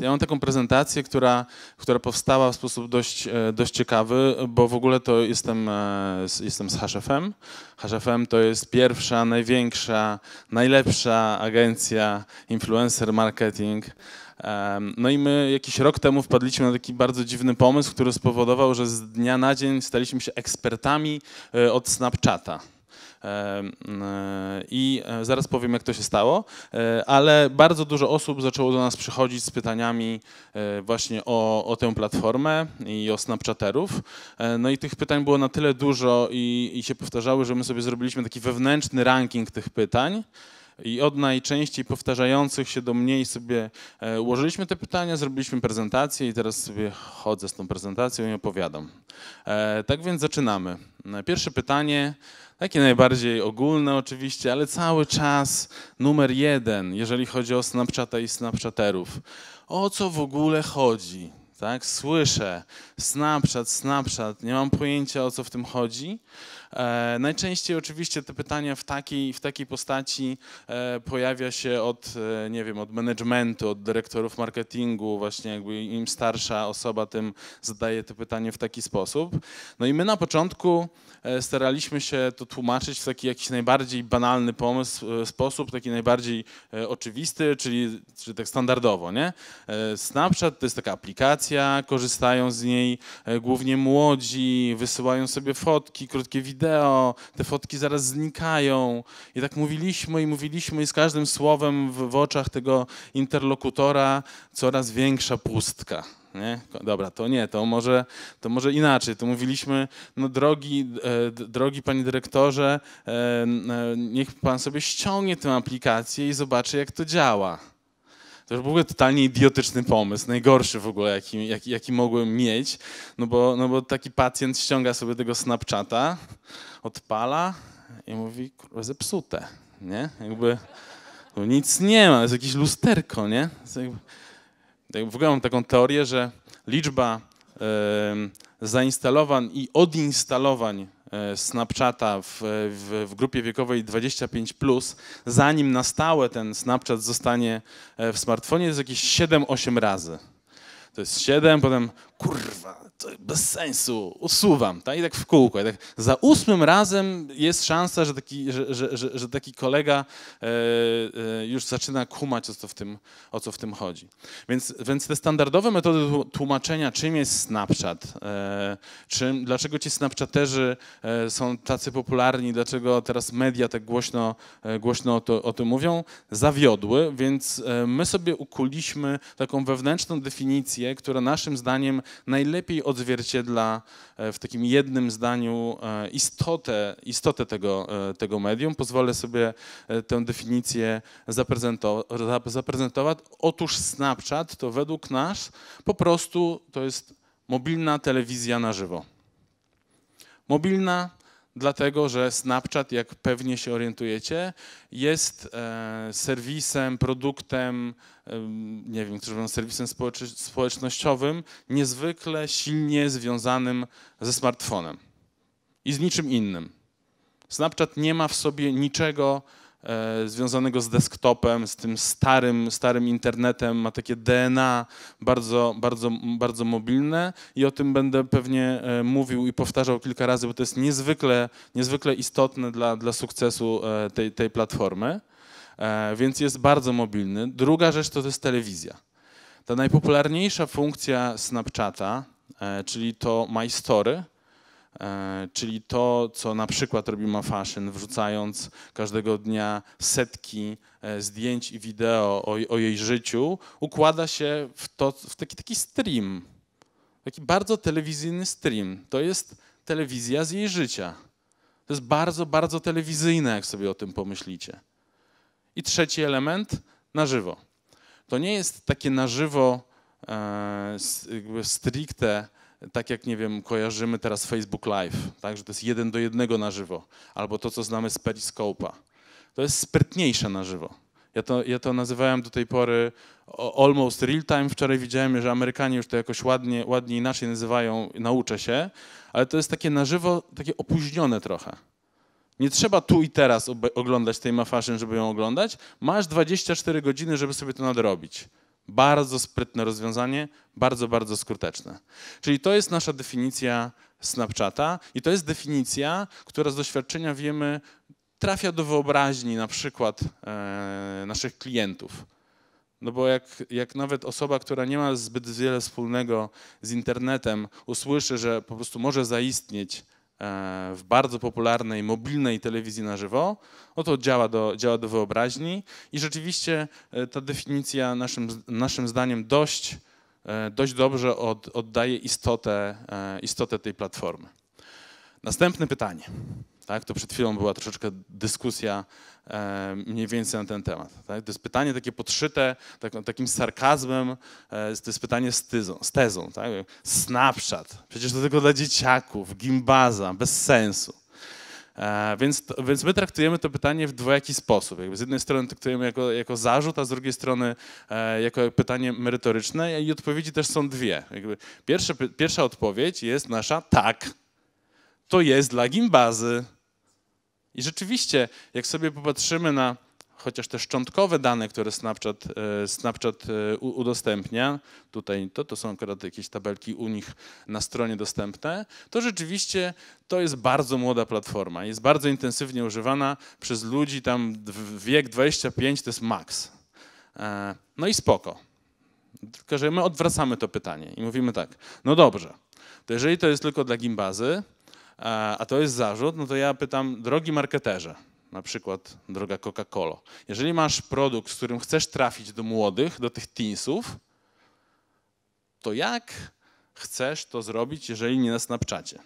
Ja mam taką prezentację, która, która powstała w sposób dość, e, dość ciekawy, bo w ogóle to jestem, e, jestem z HFM. HFM to jest pierwsza, największa, najlepsza agencja influencer marketing. No i my jakiś rok temu wpadliśmy na taki bardzo dziwny pomysł, który spowodował, że z dnia na dzień staliśmy się ekspertami e, od Snapchata. E, I e, zaraz powiem, jak to się stało, e, ale bardzo dużo osób zaczęło do nas przychodzić z pytaniami właśnie o, o tę platformę i o Snapchaterów. No i tych pytań było na tyle dużo i, i się powtarzały, że my sobie zrobiliśmy taki wewnętrzny ranking tych pytań i od najczęściej powtarzających się do mnie i sobie e, ułożyliśmy te pytania, zrobiliśmy prezentację i teraz sobie chodzę z tą prezentacją i opowiadam. E, tak więc zaczynamy. E, pierwsze pytanie, takie najbardziej ogólne oczywiście, ale cały czas numer jeden, jeżeli chodzi o Snapchata i Snapchaterów. O co w ogóle chodzi? Tak, słyszę Snapchat, Snapchat, nie mam pojęcia o co w tym chodzi. E, najczęściej oczywiście te pytania w takiej, w takiej postaci e, pojawia się od, e, nie wiem, od managementu, od dyrektorów marketingu, właśnie jakby im starsza osoba, tym zadaje to pytanie w taki sposób. No i my na początku staraliśmy się to tłumaczyć w taki jakiś najbardziej banalny pomysł, sposób, taki najbardziej oczywisty, czyli, czyli tak standardowo, nie? Snapchat to jest taka aplikacja, korzystają z niej głównie młodzi, wysyłają sobie fotki, krótkie wideo, wideo, te fotki zaraz znikają. I tak mówiliśmy i mówiliśmy i z każdym słowem w, w oczach tego interlokutora coraz większa pustka. Nie? Dobra, to nie, to może, to może inaczej. To mówiliśmy, no drogi, e, drogi panie dyrektorze, e, e, niech pan sobie ściągnie tę aplikację i zobaczy, jak to działa. To już w ogóle totalnie idiotyczny pomysł, najgorszy w ogóle, jaki, jaki, jaki mogłem mieć, no bo, no bo taki pacjent ściąga sobie tego Snapchata, odpala i mówi, kurwa, zepsute, nie? Jakby no nic nie ma, jest jakieś lusterko, nie? Jakby, tak w ogóle mam taką teorię, że liczba yy, zainstalowań i odinstalowań E, Snapchata w, w, w, grupie wiekowej 25, zanim na stałe ten Snapchat zostanie e, w smartfonie, jest jakieś 7-8 razy. To jest 7, potem kurwa, bez sensu, usuwam, tak? i tak w kółko. I tak za ósmym razem jest szansa, że taki, że, że, że, że taki kolega e, e, już zaczyna kumać, o co w tym, o co w tym chodzi. Więc, więc te standardowe metody tłumaczenia, czym jest Snapchat, e, czym, dlaczego ci Snapchaterzy e, są tacy popularni, dlaczego teraz media tak głośno, e, głośno o, to, o tym mówią, zawiodły, więc e, my sobie ukuliśmy taką wewnętrzną definicję, która naszym zdaniem najlepiej odzwierciedla e, w takim jednym zdaniu e, istotę, istotę tego, e, tego medium. Pozwolę sobie tę definicję zaprezentować. Otóż Snapchat to według nas po prostu to jest mobilna telewizja na żywo. Mobilna dlatego że Snapchat, jak pewnie się orientujecie, jest e, serwisem, produktem, e, nie wiem, którzy serwisem społecznościowym, niezwykle silnie związanym ze smartfonem i z niczym innym. Snapchat nie ma w sobie niczego, E, związanego z desktopem, z tym starym, starym internetem, ma takie DNA bardzo, bardzo, bardzo mobilne i o tym będę pewnie e, mówił i powtarzał kilka razy, bo to jest niezwykle, niezwykle istotne dla, dla sukcesu e, tej, tej platformy, więc jest bardzo mobilny. Druga rzecz to, jest telewizja. Ta najpopularniejsza funkcja Snapchata, czyli to My Story, E, czyli to, co na przykład robi MaFashion, wrzucając każdego dnia setki e, zdjęć i wideo o, o jej życiu, układa się w, to, w taki, taki stream, taki bardzo telewizyjny stream. To jest telewizja z jej życia. To jest bardzo, bardzo telewizyjne, jak sobie o tym pomyślicie. I trzeci element, na żywo. To nie jest takie na żywo e, stricte tak jak, nie wiem, kojarzymy teraz Facebook Live, tak, że to jest jeden do jednego na żywo, albo to, co znamy z Periscope'a. To jest sprytniejsze na żywo. Ja to, ja to nazywałem do tej pory almost real time. Wczoraj widziałem, że Amerykanie już to jakoś ładnie, ładnie inaczej nazywają, nauczę się, ale to jest takie na żywo, takie opóźnione trochę. Nie trzeba tu i teraz oglądać tej mafaszyn, żeby ją oglądać. Masz 24 godziny, żeby sobie to nadrobić. Bardzo sprytne rozwiązanie, bardzo, bardzo skuteczne. Czyli to jest nasza definicja Snapchata i to jest definicja, która z doświadczenia wiemy trafia do wyobraźni na przykład e, naszych klientów. No bo jak, jak nawet osoba, która nie ma zbyt wiele wspólnego z internetem, usłyszy, że po prostu może zaistnieć E, w bardzo popularnej mobilnej telewizji na żywo, no to działa do, działa do wyobraźni i rzeczywiście e, ta definicja naszym, naszym zdaniem dość, e, dość dobrze od, oddaje istotę, istotę tej platformy. Następne pytanie. Tak, to przed chwilą była troszeczkę dyskusja E, mniej więcej na ten temat. Tak? To jest pytanie takie podszyte tak, takim sarkazmem, e, to jest pytanie z, tyzą, z tezą. Tak? Snapchat, przecież to tylko dla dzieciaków, gimbaza, bez sensu. E, więc, więc my traktujemy to pytanie w dwojaki sposób. Jakby z jednej strony traktujemy jako, jako zarzut, a z drugiej strony jako pytanie merytoryczne i odpowiedzi też są dwie. Jakby pierwsza, pierwsza odpowiedź jest nasza tak, to jest dla gimbazy. I rzeczywiście, jak sobie popatrzymy na chociaż te szczątkowe dane, które Snapchat, e, Snapchat e, udostępnia, tutaj to, to są akurat jakieś tabelki u nich na stronie dostępne, to rzeczywiście to jest bardzo młoda platforma, jest bardzo intensywnie używana przez ludzi, tam wiek 25 to jest maks. E, no i spoko. Tylko, że my odwracamy to pytanie i mówimy tak, no dobrze, to jeżeli to jest tylko dla gimbazy, a to jest zarzut, no to ja pytam, drogi marketerze, na przykład droga Coca-Cola, jeżeli masz produkt, z którym chcesz trafić do młodych, do tych teensów, to jak chcesz to zrobić, jeżeli nie na Snapchacie?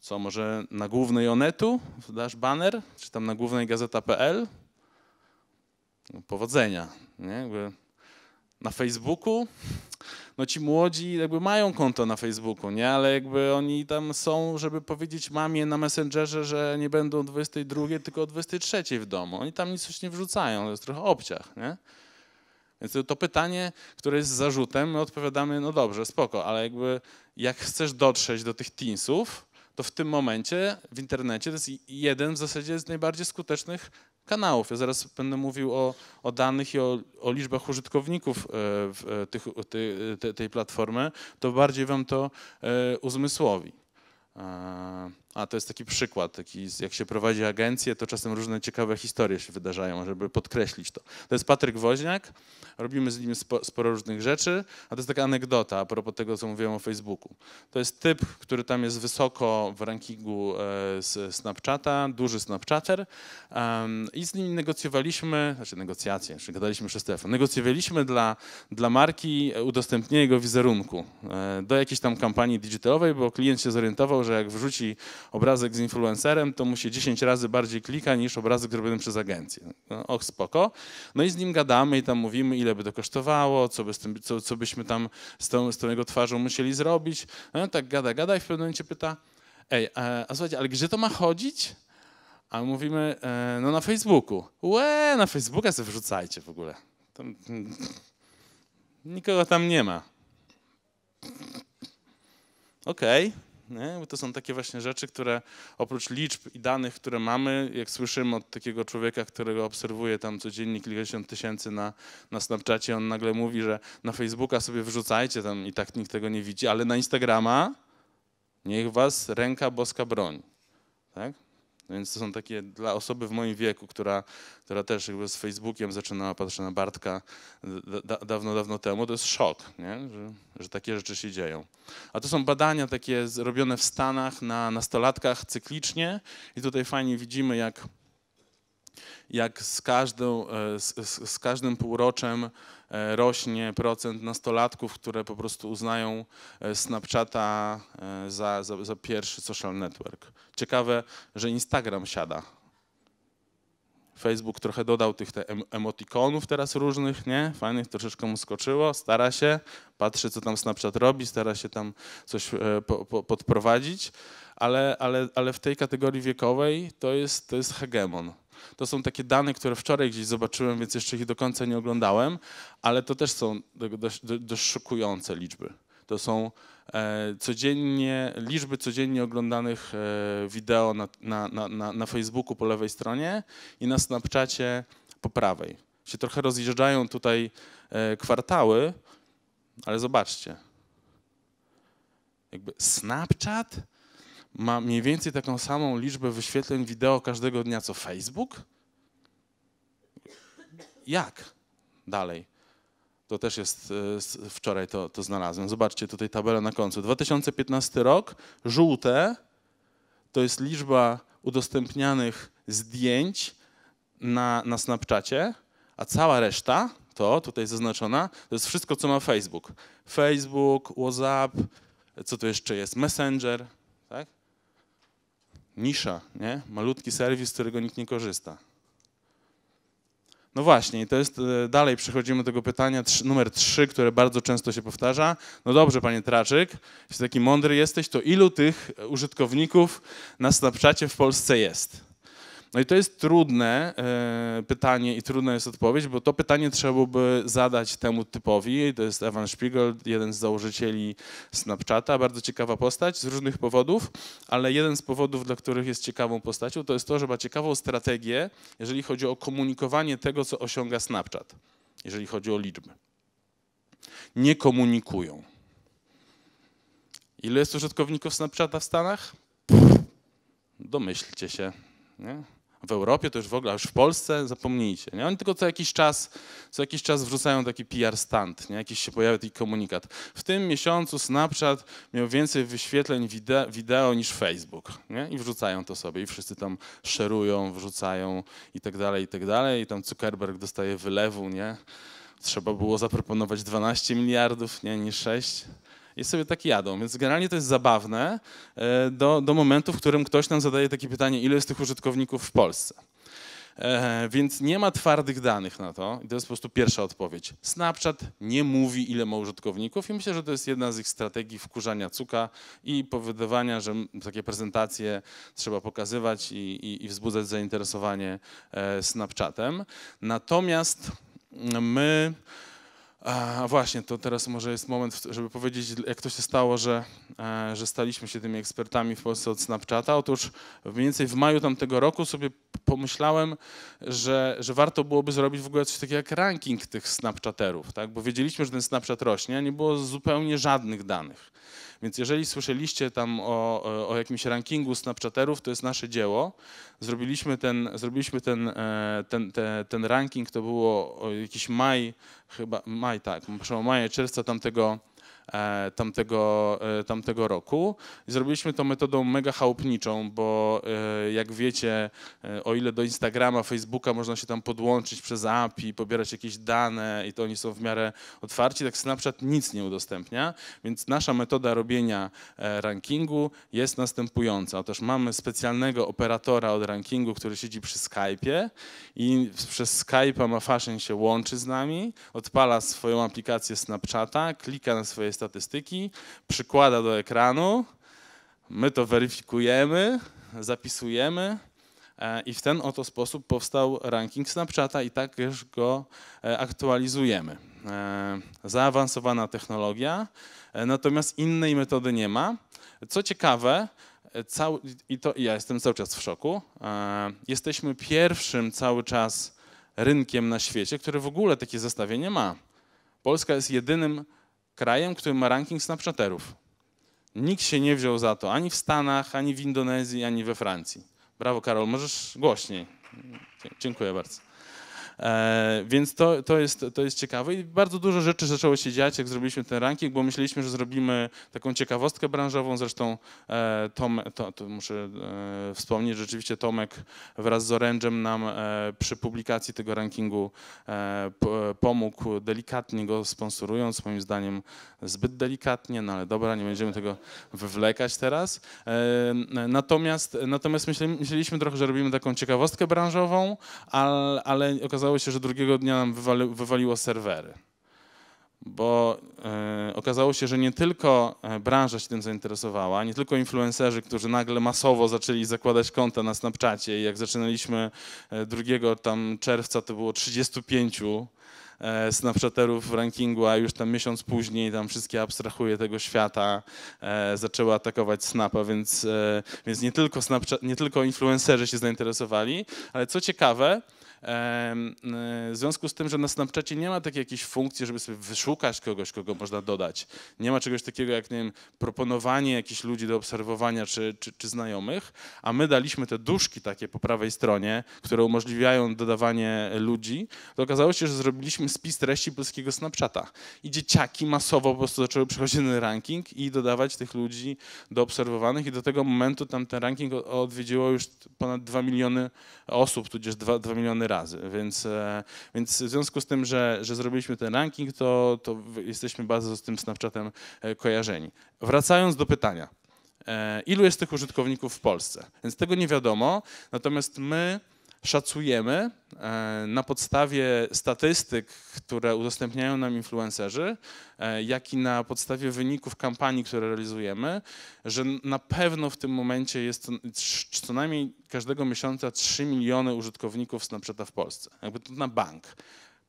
Co, może na głównej Onetu dasz baner, czy tam na głównej gazeta.pl? No, powodzenia, nie? Jakby na Facebooku. No ci młodzi jakby mają konto na Facebooku, nie? Ale jakby oni tam są, żeby powiedzieć mamie na Messengerze, że nie będą o 22, tylko o 23 w domu. Oni tam nic już nie wrzucają, to jest trochę obciach, nie? Więc to pytanie, które jest zarzutem, my odpowiadamy, no dobrze, spoko, ale jakby jak chcesz dotrzeć do tych teensów, to w tym momencie w internecie to jest jeden w zasadzie z najbardziej skutecznych kanałów. Ja zaraz będę mówił o, o danych i o, o liczbach użytkowników e, w e, tych, e, tej, tej platformy, to bardziej wam to uzmysłowi. A to jest taki przykład, taki, jak się prowadzi agencję, to czasem różne ciekawe historie się wydarzają, żeby podkreślić to. To jest Patryk Woźniak, robimy z nim sporo różnych rzeczy, a to jest taka anegdota a propos tego, co mówiłem o Facebooku. To jest typ, który tam jest wysoko w rankingu z e, Snapchata, duży Snapchater i z nim negocjowaliśmy, znaczy negocjacje, czyli gadaliśmy przez telefon, negocjowaliśmy dla, dla marki e, udostępnienie jego wizerunku e, do jakiejś tam kampanii digitalowej, bo klient się zorientował, że jak wrzuci obrazek z influencerem, to mu się 10 razy bardziej klika niż obrazek zrobiony przez agencję. No, och, spoko. No i z nim gadamy i tam mówimy, ile by to kosztowało, co, by tym, co, co byśmy tam z tą, z tą jego twarzą musieli zrobić. No tak gada, gada i w pewnym momencie pyta, ej, a, a słuchajcie, ale gdzie to ma chodzić? A mówimy, e, no na Facebooku. Łe, na Facebooka sobie wrzucajcie w ogóle. Tam, nikogo tam nie ma. Okej. Okay. Nie? To są takie właśnie rzeczy, które oprócz liczb i danych, które mamy, jak słyszymy od takiego człowieka, którego obserwuje tam codziennie kilkadziesiąt tysięcy na, na Snapchacie, on nagle mówi, że na Facebooka sobie wrzucajcie, tam i tak nikt tego nie widzi, ale na Instagrama niech was ręka boska broni. Tak? No więc to są takie dla osoby w moim wieku, która, która też jakby z Facebookiem zaczynała, patrzeć na Bartka da, dawno, dawno temu, to jest szok, nie? Że, że takie rzeczy się dzieją. A to są badania takie robione w Stanach na nastolatkach cyklicznie i tutaj fajnie widzimy, jak jak z, każdą, e, z, z, każdym półroczem e, rośnie procent nastolatków, które po prostu uznają e, Snapchata za, za, za pierwszy social network. Ciekawe, że Instagram siada. Facebook trochę dodał tych te emotikonów teraz różnych, nie? Fajnych, troszeczkę mu skoczyło, stara się, patrzy, co tam Snapchat robi, stara się tam coś po, po, podprowadzić, ale, ale, ale w tej kategorii wiekowej to jest, to jest hegemon. To są takie dane, które wczoraj gdzieś zobaczyłem, więc jeszcze ich do końca nie oglądałem, ale to też są dość, szokujące liczby. To są e, codziennie, liczby codziennie oglądanych e, wideo na, na, na, na Facebooku po lewej stronie i na Snapchacie po prawej. Się trochę rozjeżdżają tutaj e, kwartały, ale zobaczcie. Jakby Snapchat ma mniej więcej taką samą liczbę wyświetleń wideo każdego dnia co Facebook? Jak dalej? To też jest, e, wczoraj to, to znalazłem. Zobaczcie tutaj tabelę na końcu. 2015 rok, żółte to jest liczba udostępnianych zdjęć na, na Snapchacie, a cała reszta, to tutaj zaznaczona, to jest wszystko, co ma Facebook. Facebook, WhatsApp, co tu jeszcze jest, Messenger, nisza, nie? malutki serwis, z którego nikt nie korzysta. No właśnie, i to jest, e, dalej przechodzimy do tego pytania numer 3, które bardzo często się powtarza. No dobrze, panie Traczyk, jeśli taki mądry jesteś, to ilu tych użytkowników na Snapchacie w Polsce jest? No i to jest trudne e, pytanie i trudna jest odpowiedź, bo to pytanie trzeba byłoby zadać temu typowi. To jest Evan Spiegel, jeden z założycieli Snapchata, bardzo ciekawa postać z różnych powodów, ale jeden z powodów, dla których jest ciekawą postacią, to jest to, że ma ciekawą strategię, jeżeli chodzi o komunikowanie tego, co osiąga Snapchat, jeżeli chodzi o liczby. Nie komunikują. Ile jest użytkowników Snapchata w Stanach? Pff, domyślcie się. Nie? w Europie, to już w ogóle, a już w Polsce zapomnijcie. Nie? Oni tylko co jakiś czas, co jakiś czas wrzucają taki PR stunt, nie? jakiś się pojawia taki komunikat. W tym miesiącu Snapchat miał więcej wyświetleń wideo, wideo niż Facebook. Nie? I wrzucają to sobie i wszyscy tam szerują, wrzucają i tak dalej, i tak dalej. I tam Zuckerberg dostaje wylewu, nie? Trzeba było zaproponować 12 miliardów, nie, nie 6 i sobie tak jadą. Więc generalnie to jest zabawne e, do, do momentu, w którym ktoś nam zadaje takie pytanie, ile jest tych użytkowników w Polsce. E, więc nie ma twardych danych na to. I to jest po prostu pierwsza odpowiedź. Snapchat nie mówi, ile ma użytkowników, i myślę, że to jest jedna z ich strategii wkurzania cuka i powydawania, że takie prezentacje trzeba pokazywać i, i, i wzbudzać zainteresowanie e, Snapchatem. Natomiast my a właśnie, to teraz może jest moment, żeby powiedzieć, jak to się stało, że, e, że staliśmy się tymi ekspertami w Polsce od Snapchata. Otóż mniej więcej w maju tamtego roku sobie pomyślałem, że, że warto byłoby zrobić w ogóle coś takiego jak ranking tych Snapchaterów, tak? bo wiedzieliśmy, że ten Snapchat rośnie, a nie było zupełnie żadnych danych. Więc jeżeli słyszeliście tam o, o jakimś rankingu Snapchaterów, to jest nasze dzieło. Zrobiliśmy ten, zrobiliśmy ten, e, ten, ten, ten ranking, to było jakiś maj, chyba maj, tak, przepraszam, maja, czerwca tamtego E, tamtego, e, tamtego roku. Zrobiliśmy to metodą mega chałupniczą, bo e, jak wiecie, o ile do Instagrama, Facebooka można się tam podłączyć przez API, pobierać jakieś dane i to oni są w miarę otwarci, tak Snapchat nic nie udostępnia, więc nasza metoda robienia rankingu jest następująca. Otóż mamy specjalnego operatora od rankingu, który siedzi przy Skype'ie i przez Skype'a ma fashion się łączy z nami, odpala swoją aplikację Snapchata, klika na swoje statystyki, przykłada do ekranu, my to weryfikujemy, zapisujemy e, i w ten oto sposób powstał ranking Snapchata i tak już go e, aktualizujemy. E, zaawansowana technologia, natomiast innej metody nie ma. Co ciekawe, i to ja jestem cały czas w szoku, jesteśmy pierwszym cały czas rynkiem na świecie, który w ogóle takie zestawienie ma. Polska jest jedynym krajem, który ma ranking Snapchaterów. Nikt się nie wziął za to ani w Stanach, ani w Indonezji, ani we Francji. Brawo, Karol, możesz głośniej. Dziękuję bardzo. E, więc to, to, jest, to jest ciekawe i bardzo dużo rzeczy zaczęło się dziać, jak zrobiliśmy ten ranking, bo myśleliśmy, że zrobimy taką ciekawostkę branżową. Zresztą e, Tom, to, to muszę e, wspomnieć, rzeczywiście Tomek wraz z Orężem nam przy publikacji tego rankingu pomógł delikatnie go sponsorując, moim zdaniem zbyt delikatnie, no ale dobra, nie będziemy tego wywlekać teraz. Natomiast, natomiast myśleliśmy trochę, że robimy taką ciekawostkę branżową, ale, ale okazało okazało się, że drugiego dnia nam wywali, wywaliło serwery. Bo e, okazało się, że nie tylko e, branża się tym zainteresowała, nie tylko influencerzy, którzy nagle masowo zaczęli zakładać konta na Snapchacie i jak zaczynaliśmy 2 e, tam czerwca to było 35 Snapchaterów w rankingu, a już tam miesiąc później tam wszystkie abstrahuje tego świata, e, zaczęły atakować Snapa, więc, e, więc nie, tylko Snapchat, nie tylko influencerzy się zainteresowali, ale co ciekawe, Y, w związku z tym, że na Snapchacie nie ma takiej jakiejś funkcji, żeby sobie wyszukać kogoś, kogo można dodać. Nie ma czegoś takiego jak, nie wiem, proponowanie jakichś ludzi do obserwowania czy, czy, czy znajomych, a my daliśmy te duszki takie po prawej stronie, które umożliwiają dodawanie ludzi, to okazało się, że zrobiliśmy spis treści polskiego Snapchata. I dzieciaki masowo po prostu zaczęły przechodzić na ranking i dodawać tych ludzi do obserwowanych i do tego momentu tam ten ranking odwiedziło już ponad 2 miliony osób, tudzież 2, 2 miliony razy. Więc, e, więc w związku z tym, że, że zrobiliśmy ten ranking, to, to jesteśmy bardzo z tym Snapchatem e, kojarzeni. Wracając do pytania. E, ilu jest tych użytkowników w Polsce? Więc tego nie wiadomo, natomiast my szacujemy e, na podstawie statystyk, które udostępniają nam influencerzy, e, jak i na podstawie wyników kampanii, które realizujemy, że na pewno w tym momencie jest co najmniej każdego miesiąca 3 miliony użytkowników Snapchata w Polsce. Jakby to na bank.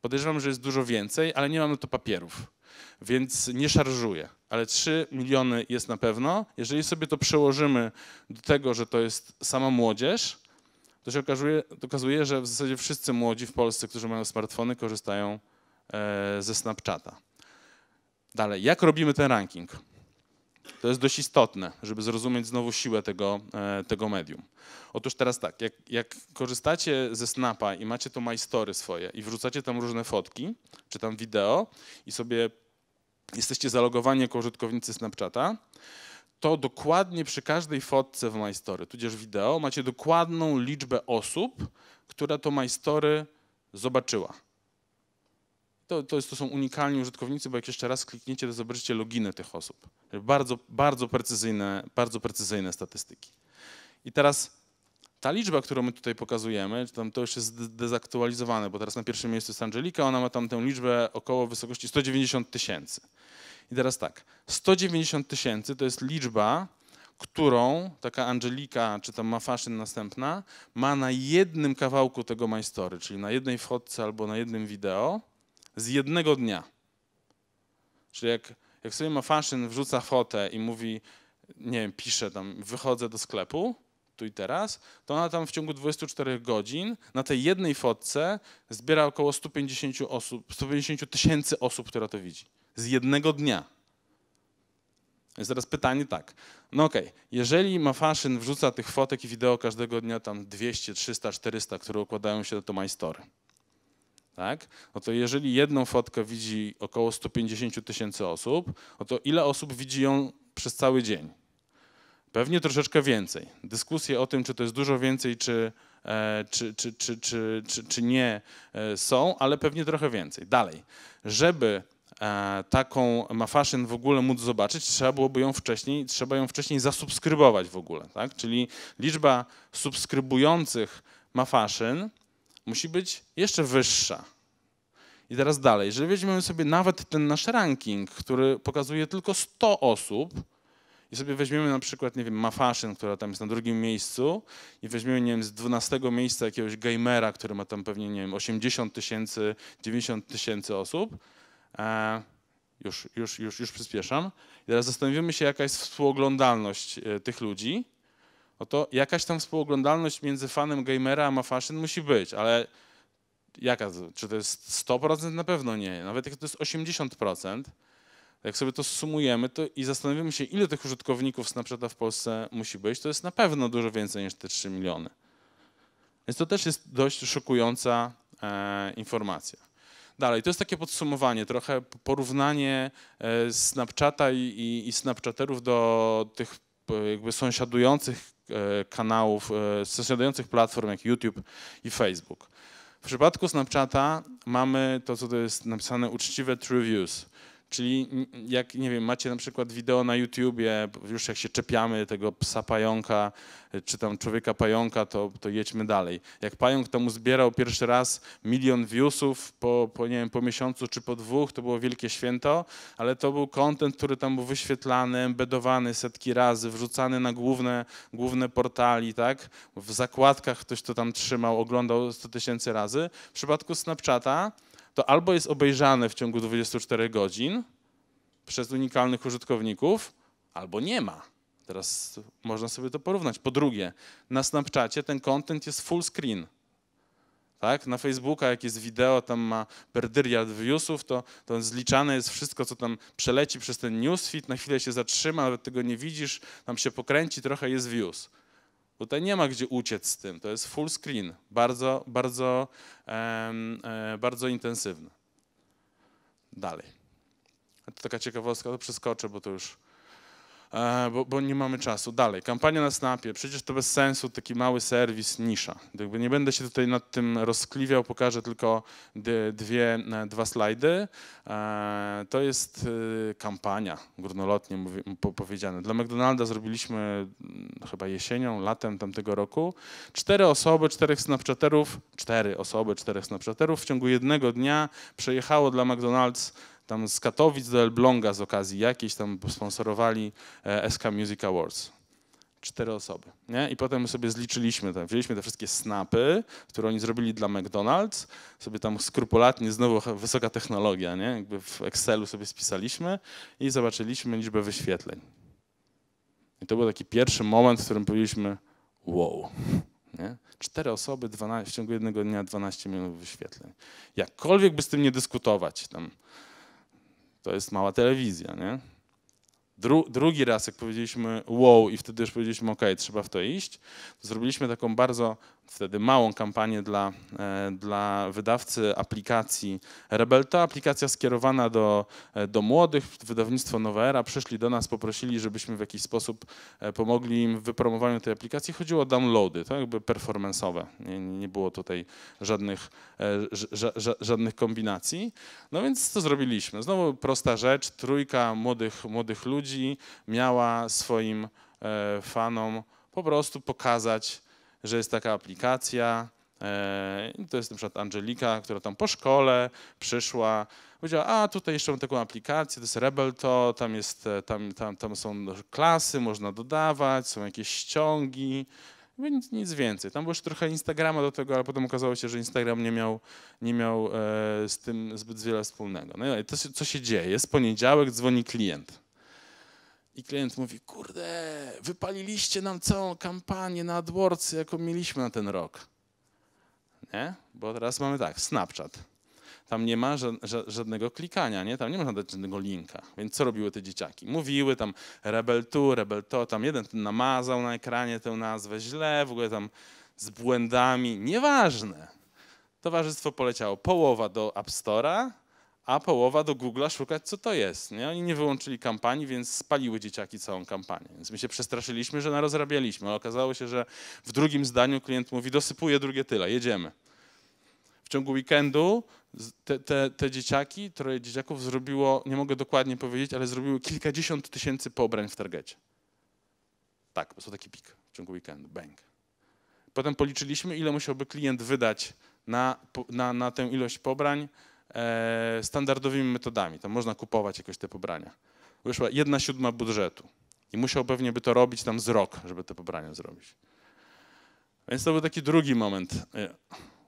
Podejrzewam, że jest dużo więcej, ale nie mamy to papierów, więc nie szarżuję. Ale 3 miliony jest na pewno. Jeżeli sobie to przełożymy do tego, że to jest sama młodzież, to się okazuje, okazuje, że w zasadzie wszyscy młodzi w Polsce, którzy mają smartfony, korzystają e, ze Snapchata. Dalej, jak robimy ten ranking? To jest dość istotne, żeby zrozumieć znowu siłę tego, e, tego medium. Otóż teraz tak, jak, jak korzystacie ze Snapa i macie to My Story swoje i wrzucacie tam różne fotki, czy tam wideo i sobie jesteście zalogowani jako użytkownicy Snapchata, to dokładnie przy każdej fotce w MyStory, tudzież wideo, macie dokładną liczbę osób, która to MyStory zobaczyła. To, to, jest, to są unikalni użytkownicy, bo jak jeszcze raz klikniecie, to zobaczycie loginy tych osób. Bardzo, bardzo, precyzyjne, bardzo precyzyjne statystyki. I teraz ta liczba, którą my tutaj pokazujemy, tam to już jest dezaktualizowane, bo teraz na pierwszym miejscu jest Angelika, ona ma tam tę liczbę około wysokości 190 tysięcy. I teraz tak, 190 tysięcy to jest liczba, którą taka Angelika, czy tam Mafaszyn następna, ma na jednym kawałku tego majstory, czyli na jednej wchodce albo na jednym wideo z jednego dnia. Czyli jak, jak sobie Mafaszyn wrzuca fotę i mówi, nie wiem, pisze tam, wychodzę do sklepu, tu i teraz, to ona tam w ciągu 24 godzin na tej jednej fotce zbiera około 150 osób, 150 tysięcy osób, która to widzi z jednego dnia. Jest teraz pytanie tak. No okej, okay. jeżeli Mafaszyn wrzuca tych fotek i wideo każdego dnia tam 200, 300, 400, które układają się do no to MyStory, tak? No to jeżeli jedną fotkę widzi około 150 tysięcy osób, no to ile osób widzi ją przez cały dzień? Pewnie troszeczkę więcej. Dyskusje o tym, czy to jest dużo więcej, czy, e, czy, czy, czy, czy, czy, czy nie e, są, ale pewnie trochę więcej. Dalej, żeby E, taką mafaszyn w ogóle móc zobaczyć, trzeba byłoby ją wcześniej, trzeba ją wcześniej zasubskrybować w ogóle, tak? Czyli liczba subskrybujących mafaszyn musi być jeszcze wyższa. I teraz dalej, jeżeli weźmiemy sobie nawet ten nasz ranking, który pokazuje tylko 100 osób, i sobie weźmiemy na przykład, nie wiem, Mafaszyn, która tam jest na drugim miejscu i weźmiemy, nie wiem, z 12 miejsca jakiegoś gamera, który ma tam pewnie, nie wiem, 80 tysięcy, 90 tysięcy osób, E, już, już, już, już przyspieszam. I teraz zastanowimy się, jaka jest współoglądalność e, tych ludzi. No to jakaś tam współoglądalność między fanem gamera a mafaszyn musi być, ale jaka? Czy to jest 100%? Na pewno nie. Nawet jak to jest 80%, jak sobie to sumujemy to i zastanowimy się, ile tych użytkowników Snapchata w Polsce musi być, to jest na pewno dużo więcej niż te 3 miliony. Więc to też jest dość szokująca e, informacja dalej. To jest takie podsumowanie, trochę porównanie e, Snapchata i, i, i Snapchaterów do tych jakby sąsiadujących e, kanałów, e, sąsiadujących platform jak YouTube i Facebook. W przypadku Snapchata mamy to, co to jest napisane uczciwe true views. Czyli jak, nie wiem, macie na przykład wideo na YouTubie, już jak się czepiamy tego psa pająka, czy tam człowieka pająka, to, to jedźmy dalej. Jak pająk tam uzbierał pierwszy raz milion viewsów po, po, nie wiem, po miesiącu czy po dwóch, to było wielkie święto, ale to był kontent, który tam był wyświetlany, embedowany setki razy, wrzucany na główne, główne portali, tak? W zakładkach ktoś to tam trzymał, oglądał 100 tysięcy razy. W przypadku Snapchata to albo jest obejrzane w ciągu 24 godzin przez unikalnych użytkowników, albo nie ma. Teraz można sobie to porównać. Po drugie, na Snapchacie ten content jest full screen. Tak? Na Facebooka, jak jest wideo, tam ma perdyriad viewsów, to, to zliczane jest wszystko, co tam przeleci przez ten newsfeed, na chwilę się zatrzyma, nawet tego nie widzisz, tam się pokręci, trochę jest views. Tutaj nie ma gdzie uciec z tym. To jest full screen, bardzo, bardzo, e, bardzo intensywny. Dalej. To taka ciekawostka, to przeskoczę, bo to już E, bo, bo, nie mamy czasu. Dalej, kampania na Snapie, przecież to bez sensu, taki mały serwis, nisza. Jakby nie będę się tutaj nad tym rozkliwiał, pokażę tylko dwie, e, dwa slajdy. E, to jest kampania, górnolotnie powiedziane. Dla McDonalda zrobiliśmy mm, chyba jesienią, latem tamtego roku. Cztery osoby, czterech Snapchaterów, cztery osoby, czterech Snapchaterów w ciągu jednego dnia przejechało dla McDonald's tam z Katowic do Elbląga z okazji jakiejś, tam sponsorowali e, SK Music Awards. Cztery osoby. Nie? I potem sobie zliczyliśmy, tam, wzięliśmy te wszystkie snapy, które oni zrobili dla McDonald's, sobie tam skrupulatnie, znowu wysoka technologia, nie? jakby w Excelu sobie spisaliśmy i zobaczyliśmy liczbę wyświetleń. I to był taki pierwszy moment, w którym powiedzieliśmy wow. Nie? Cztery osoby 12, w ciągu jednego dnia 12 milionów wyświetleń. Jakkolwiek by z tym nie dyskutować, tam to jest mała telewizja, nie? Dru, drugi raz, jak powiedzieliśmy wow i wtedy już powiedzieliśmy ok, trzeba w to iść, to zrobiliśmy taką bardzo wtedy małą kampanię dla, e, dla wydawcy aplikacji Rebel. To aplikacja skierowana do, e, do młodych, wydawnictwo Nowa Era, przyszli do nas, poprosili, żebyśmy w jakiś sposób e, pomogli im w wypromowaniu tej aplikacji. Chodziło o downloady, to jakby performance'owe, nie, nie było tutaj żadnych, żadnych kombinacji. No więc co zrobiliśmy? Znowu prosta rzecz, trójka młodych, młodych ludzi miała swoim fanom po prostu pokazać, że jest taka aplikacja, e, to jest na przykład Angelika, która tam po szkole przyszła, powiedziała, a tutaj jeszcze mam taką aplikację, to jest Rebelto, tam, jest, e, tam, tam, tam są klasy, można dodawać, są jakieś ściągi, nic, nic więcej. Tam było jeszcze trochę Instagrama do tego, ale potem okazało się, że Instagram nie miał, nie miał e, z tym zbyt wiele wspólnego. No i co, co się dzieje? Jest poniedziałek, dzwoni klient i klient mówi, kurde, wypaliliście nam całą kampanię na dworcy, jaką mieliśmy na ten rok. Nie? Bo teraz mamy tak, Snapchat. Tam nie ma żadnego klikania, nie? Tam nie można dać żadnego linka. Więc co robiły te dzieciaki? Mówiły tam rebel tu, rebel to, tam jeden namazał na ekranie tę nazwę źle, w ogóle tam z błędami, nieważne. Towarzystwo poleciało połowa do App Store'a, a połowa do Google'a szukać, co to jest. Nie? Oni nie wyłączyli kampanii, więc spaliły dzieciaki całą kampanię. Więc my się przestraszyliśmy, że narozrabialiśmy, rozrabialiśmy. okazało się, że w drugim zdaniu klient mówi, dosypuje drugie tyle, jedziemy. W ciągu weekendu te, te, te dzieciaki, troje dzieciaków zrobiło, nie mogę dokładnie powiedzieć, ale zrobiły kilkadziesiąt tysięcy pobrań w targecie. Tak, po taki pik w ciągu weekendu, bang. Potem policzyliśmy, ile musiałby klient wydać na, na, na tę ilość pobrań, E, standardowymi metodami. Tam można kupować jakoś te pobrania. Wyszła jedna siódma budżetu. I musiał pewnie by to robić tam z rok, żeby te pobrania zrobić. Więc to był taki drugi moment e,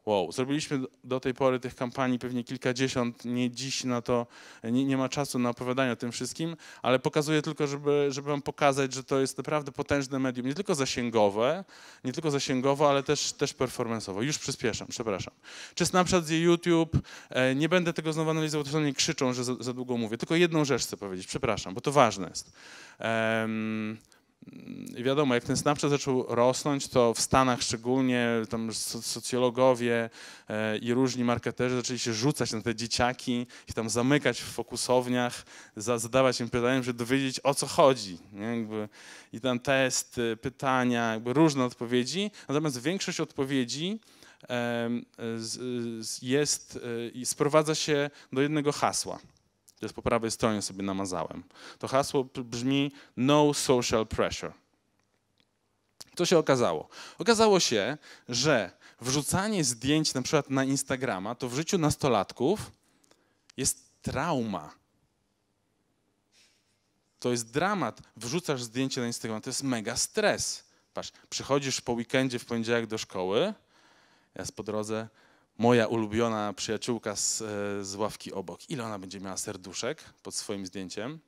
Wow, zrobiliśmy do tej pory tych kampanii pewnie kilkadziesiąt, nie dziś na to, nie, nie, ma czasu na opowiadanie o tym wszystkim, ale pokazuję tylko, żeby, żeby wam pokazać, że to jest naprawdę potężne medium, nie tylko zasięgowe, nie tylko zasięgowo, ale też, też performanceowo. Już przyspieszam, przepraszam. Czy Snapchat, YouTube, e, nie będę tego znowu analizował, to oni krzyczą, że za, za, długo mówię, tylko jedną rzecz chcę powiedzieć, przepraszam, bo to ważne jest. Um, wiadomo, jak ten Snapchat zaczął rosnąć, to w Stanach szczególnie tam socjologowie e, i różni marketerzy zaczęli się rzucać na te dzieciaki i tam zamykać w fokusowniach, zadawać im pytania, żeby dowiedzieć o co chodzi. I tam testy, pytania, różne odpowiedzi. Natomiast większość odpowiedzi jest, e, sprowadza się do jednego hasła – to jest po prawej stronie sobie namazałem. To hasło brzmi No Social Pressure. Co się okazało? Okazało się, że wrzucanie zdjęć na przykład na Instagrama, to w życiu nastolatków jest trauma. To jest dramat. Wrzucasz zdjęcie na Instagram, to jest mega stres. Patrz, przychodzisz po weekendzie w poniedziałek do szkoły, ja po drodze moja ulubiona przyjaciółka z, e, z ławki obok, ile ona będzie miała serduszek pod swoim zdjęciem,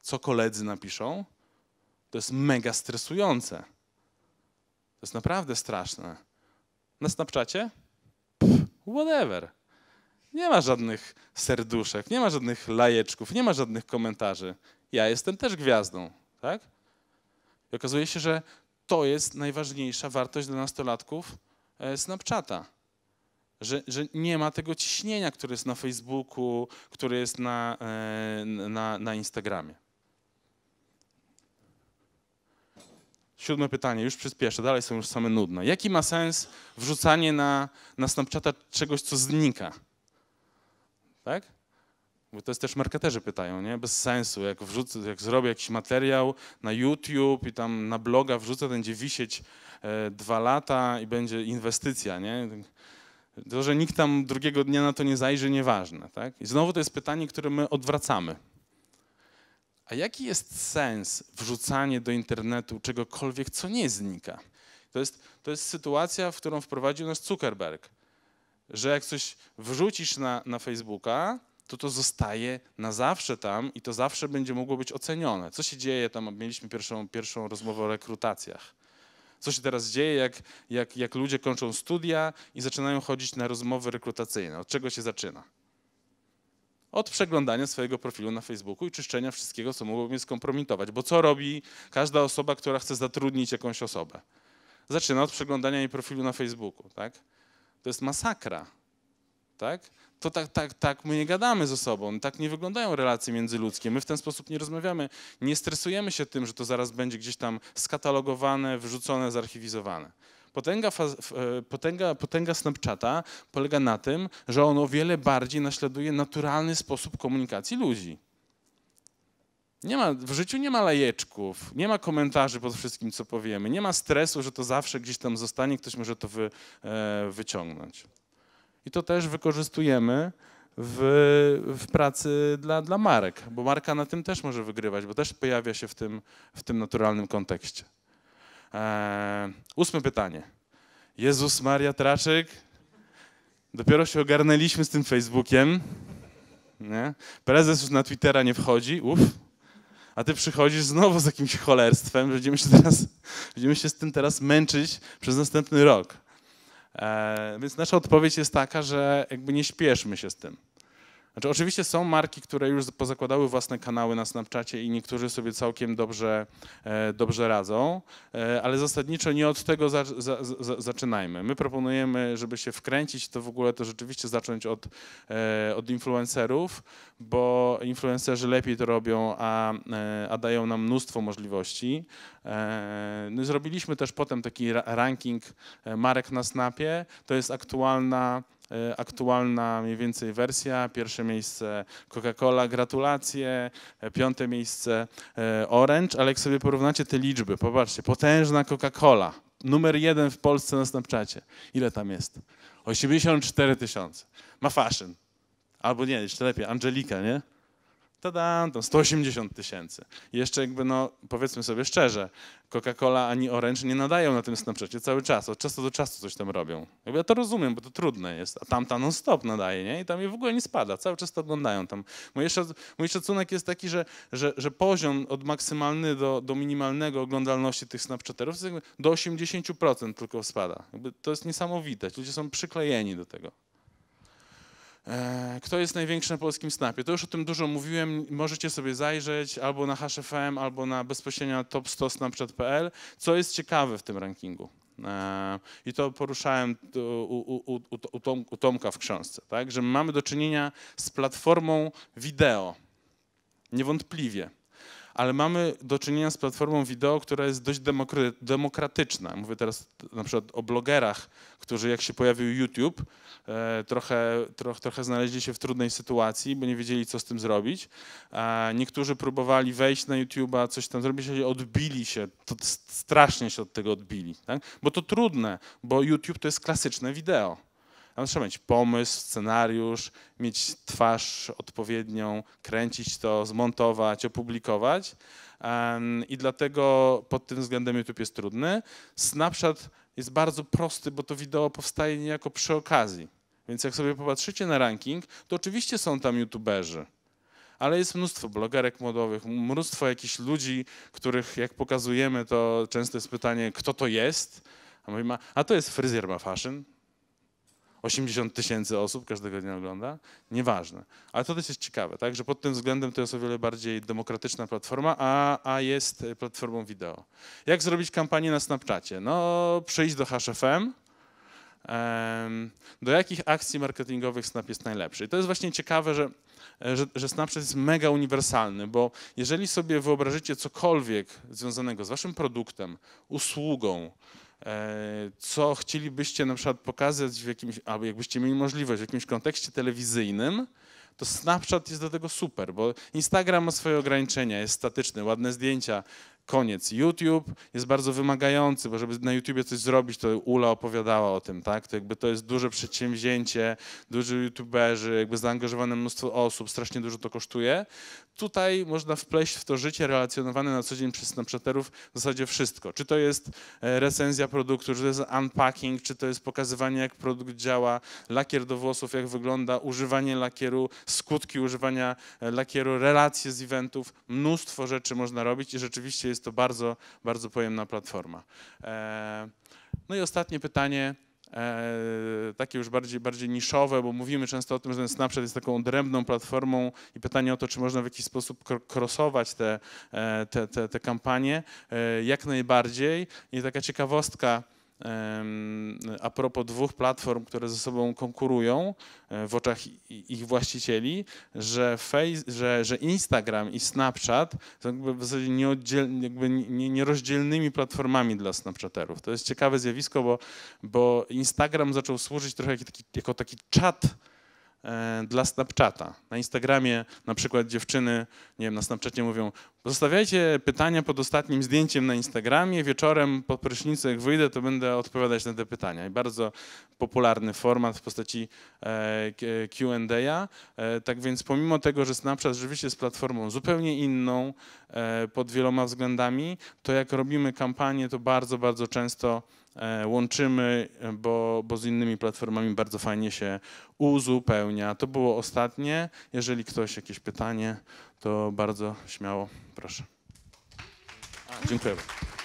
co koledzy napiszą, to jest mega stresujące. To jest naprawdę straszne. Na Snapchacie? Pff, whatever. Nie ma żadnych serduszek, nie ma żadnych lajeczków, nie ma żadnych komentarzy. Ja jestem też gwiazdą, tak? I okazuje się, że to jest najważniejsza wartość dla nastolatków e, Snapchata że, że nie ma tego ciśnienia, które jest na Facebooku, które jest na, e, na, na Instagramie. Siódme pytanie, już przyspieszę, dalej są już same nudne. Jaki ma sens wrzucanie na, na Snapchata czegoś, co znika? Tak? Bo to jest też marketerzy pytają, nie? Bez sensu. Jak, wrzucę, jak zrobię jakiś materiał na YouTube i tam na bloga wrzucę, będzie wisieć e, dwa lata i będzie inwestycja, nie? To, że nikt tam drugiego dnia na to nie zajrzy, nieważne. Tak? I znowu to jest pytanie, które my odwracamy. A jaki jest sens wrzucanie do internetu czegokolwiek, co nie znika? To jest, to jest sytuacja, w którą wprowadził nas Zuckerberg, że jak coś wrzucisz na, na Facebooka, to to zostaje na zawsze tam i to zawsze będzie mogło być ocenione. Co się dzieje tam? Mieliśmy pierwszą, pierwszą rozmowę o rekrutacjach. Co się teraz dzieje, jak, jak, jak ludzie kończą studia i zaczynają chodzić na rozmowy rekrutacyjne? Od czego się zaczyna? Od przeglądania swojego profilu na Facebooku i czyszczenia wszystkiego, co mogłoby mnie skompromitować. Bo co robi każda osoba, która chce zatrudnić jakąś osobę? Zaczyna od przeglądania jej profilu na Facebooku, tak? To jest masakra tak? To tak, tak, tak my nie gadamy ze sobą, tak nie wyglądają relacje międzyludzkie. My w ten sposób nie rozmawiamy, nie stresujemy się tym, że to zaraz będzie gdzieś tam skatalogowane, wyrzucone, zarchiwizowane. Potęga, e, potęga, potęga Snapchata polega na tym, że on o wiele bardziej naśladuje naturalny sposób komunikacji ludzi. Nie ma, w życiu nie ma lajeczków, nie ma komentarzy pod wszystkim, co powiemy, nie ma stresu, że to zawsze gdzieś tam zostanie, ktoś może to wy, e, wyciągnąć. I to też wykorzystujemy w, w, pracy dla, dla marek, bo marka na tym też może wygrywać, bo też pojawia się w tym, w tym naturalnym kontekście. Eee, ósme pytanie. Jezus Maria Traczyk. Dopiero się ogarnęliśmy z tym Facebookiem. Nie? Prezes już na Twittera nie wchodzi, uff. A ty przychodzisz znowu z jakimś cholerstwem. Będziemy się, teraz, będziemy się z tym teraz męczyć przez następny rok. E, więc nasza odpowiedź jest taka, że jakby nie śpieszmy się z tym. Znaczy, oczywiście są marki, które już pozakładały własne kanały na Snapchacie i niektórzy sobie całkiem dobrze, e, dobrze radzą, e, ale zasadniczo nie od tego za, za, za, zaczynajmy. My proponujemy, żeby się wkręcić, to w ogóle to rzeczywiście zacząć od, e, od influencerów, bo influencerzy lepiej to robią, a, a dają nam mnóstwo możliwości. No zrobiliśmy też potem taki ranking marek na Snapie. To jest aktualna E, aktualna mniej więcej wersja. Pierwsze miejsce Coca-Cola, gratulacje. E, piąte miejsce e, Orange, ale jak sobie porównacie te liczby, popatrzcie, potężna Coca-Cola, numer jeden w Polsce na Snapchacie. Ile tam jest? 84 tysiące. Ma fashion. Albo nie, jeszcze lepiej, Angelika, nie? Tadam, to 180 tysięcy. Jeszcze jakby, no powiedzmy sobie szczerze, Coca-Cola ani Orange nie nadają na tym Snapchacie cały czas. Od czasu do czasu coś tam robią. Jakby ja to rozumiem, bo to trudne jest. A tamta non-stop nadaje, nie? I tam je w ogóle nie spada. Cały czas to oglądają tam. Mój, szac mój szacunek jest taki, że, że, że poziom od maksymalny do, do minimalnego oglądalności tych Snapchaterów do 80% tylko spada. Jakby to jest niesamowite. Ludzie są przyklejeni do tego. E, kto jest największy na polskim snapie? To już o tym dużo mówiłem, możecie sobie zajrzeć albo na HFM, albo na bezpośrednio na top 100 snapchat.pl. Co jest ciekawe w tym rankingu? E, I to poruszałem u, u, u, Tom, u, Tomka w książce, tak? że mamy do czynienia z platformą wideo, niewątpliwie ale mamy do czynienia z platformą wideo, która jest dość demokratyczna. Mówię teraz na przykład o blogerach, którzy jak się pojawił YouTube, e, trochę, trochę, trochę znaleźli się w trudnej sytuacji, bo nie wiedzieli, co z tym zrobić. E, niektórzy próbowali wejść na YouTube'a, coś tam zrobić, ale odbili się, to strasznie się od tego odbili, tak? bo to trudne, bo YouTube to jest klasyczne wideo. Tam trzeba mieć pomysł, scenariusz, mieć twarz odpowiednią, kręcić to, zmontować, opublikować. I dlatego pod tym względem YouTube jest trudny. Snapchat jest bardzo prosty, bo to wideo powstaje niejako przy okazji. Więc jak sobie popatrzycie na ranking, to oczywiście są tam youtuberzy, ale jest mnóstwo blogerek modowych, mnóstwo jakichś ludzi, których jak pokazujemy, to często jest pytanie, kto to jest? A mówimy, a to jest fryzjer ma fashion, 80 tysięcy osób każdego dnia ogląda, nieważne. Ale to też jest ciekawe, tak, że pod tym względem to jest o wiele bardziej demokratyczna platforma, a, a jest platformą wideo. Jak zrobić kampanię na Snapchacie? No, przyjść do HFM, do jakich akcji marketingowych Snap jest najlepszy. I to jest właśnie ciekawe, że, że, że Snapchat jest mega uniwersalny, bo jeżeli sobie wyobrażycie cokolwiek związanego z waszym produktem, usługą, E, co chcielibyście na przykład pokazać w jakimś, albo jakbyście mieli możliwość w jakimś kontekście telewizyjnym, to Snapchat jest do tego super, bo Instagram ma swoje ograniczenia, jest statyczny, ładne zdjęcia, koniec. YouTube jest bardzo wymagający, bo żeby na YouTubie coś zrobić, to Ula opowiadała o tym, tak? To jakby to jest duże przedsięwzięcie, duży YouTuberzy, jakby zaangażowane mnóstwo osób, strasznie dużo to kosztuje. Tutaj można wpleść w to życie relacjonowane na co dzień przez Snapchaterów w zasadzie wszystko. Czy to jest e, recenzja produktu, czy to jest unpacking, czy to jest pokazywanie, jak produkt działa, lakier do włosów, jak wygląda, używanie lakieru, skutki używania e, lakieru, relacje z eventów. Mnóstwo rzeczy można robić i rzeczywiście jest to bardzo, bardzo pojemna platforma. E, no i ostatnie pytanie E, takie już bardziej, bardziej niszowe, bo mówimy często o tym, że ten Snapchat jest taką odrębną platformą i pytanie o to, czy można w jakiś sposób krosować te, e, te, te, te kampanie, e, jak najbardziej. I taka ciekawostka, a propos dwóch platform, które ze sobą konkurują e, w oczach ich właścicieli, że, face, że, że Instagram i Snapchat są w zasadzie nierozdzielnymi platformami dla Snapchaterów. To jest ciekawe zjawisko, bo, bo Instagram zaczął służyć trochę jako taki, jako taki czat E, dla Snapchata. Na Instagramie na przykład dziewczyny, nie wiem, na Snapchacie mówią zostawiajcie pytania pod ostatnim zdjęciem na Instagramie, wieczorem po prysznicy jak wyjdę, to będę odpowiadać na te pytania. I bardzo popularny format w postaci e, Q&A. E, tak więc pomimo tego, że Snapchat rzeczywiście jest platformą zupełnie inną pod wieloma względami, to jak robimy kampanię, to bardzo, bardzo często E, łączymy, bo, bo z innymi platformami bardzo fajnie się uzupełnia. To było ostatnie. Jeżeli ktoś jakieś pytanie, to bardzo śmiało proszę. A, dziękuję.